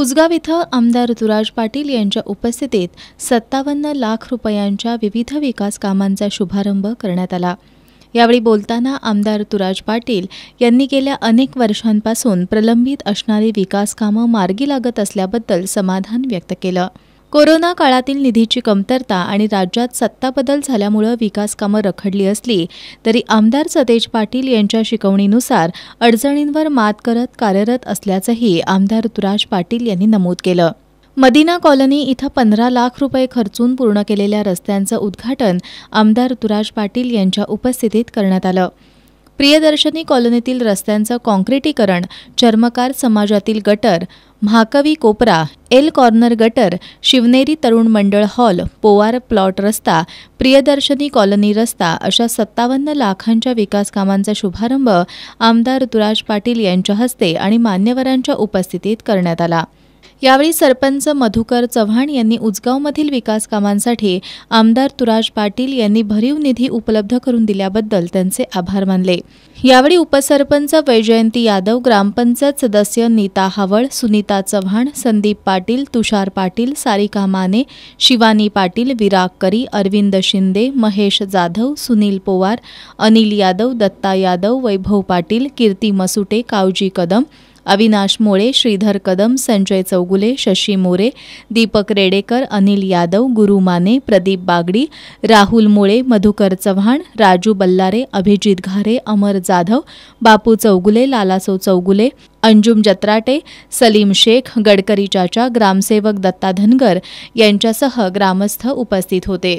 उसगाव इथं आमदार तुराज पाटील यांच्या उपस्थितीत सत्तावन्न लाख रुपयांच्या विविध विकास कामांचा शुभारंभ करण्यात आला यावेळी बोलताना आमदार तुराज पाटील यांनी गेल्या अनेक वर्षांपासून प्रलंबित असणारी विकास कामं मार्गी लागत असल्याबद्दल समाधान व्यक्त केलं कोरोना काळातील निधीची कमतरता आणि राज्यात सत्ता बदल झाल्यामुळं विकासकामं रखडली असली तरी आमदार सतेज पाटील यांच्या शिकवणीनुसार अडचणींवर मात करत कार्यरत असल्याचंही आमदार तुराज पाटील यांनी नमूद केलं मदिना कॉलनी इथं पंधरा लाख रुपये खर्चून पूर्ण केलेल्या रस्त्यांचं उद्घाटन आमदार तुराज पाटील यांच्या उपस्थितीत करण्यात आलं प्रियदर्शनी कॉलनीतील रस्त्यांचं कॉन्क्रिटीकरण चर्मकार समाजातील गटर महाकवी कोपरा एल कॉर्नर गटर शिवनेरी तरुण मंडळ हॉल पोवार प्लॉट रस्ता प्रियदर्शनी कॉलनी रस्ता अशा सत्तावन्न लाखांच्या विकास कामांचा शुभारंभ आमदार तुराज पाटील यांच्या हस्ते आणि मान्यवरांच्या उपस्थितीत करण्यात आला यावेळी सरपंच मधुकर चव्हाण यांनी उजगावमधील विकास कामांसाठी आमदार तुराज पाटील यांनी भरीव निधी उपलब्ध करून दिल्याबद्दल त्यांचे आभार मानले यावेळी उपसरपंच वैजयंती यादव ग्रामपंचायत सदस्य नीता हावळ सुनीता चव्हाण संदीप पाटील तुषार पाटील सारिका माने शिवानी पाटील विराग करी अरविंद शिंदे महेश जाधव सुनील पोवार अनिल यादव दत्ता यादव वैभव पाटील कीर्ती मसुटे कावजी कदम अविनाश मोळे श्रीधर कदम संजय चौगुले शशी मोरे दीपक रेडेकर अनिल यादव गुरु माने प्रदीप बागडी राहुल मोळे मधुकर चव्हाण राजू बल्लारे अभिजित घारे अमर जाधव बापू चौगुले लालासो चौगुले अंजुम जत्राटे सलीम शेख गडकरी चाचा ग्रामसेवक दत्ता धनगर यांच्यासह ग्रामस्थ उपस्थित होते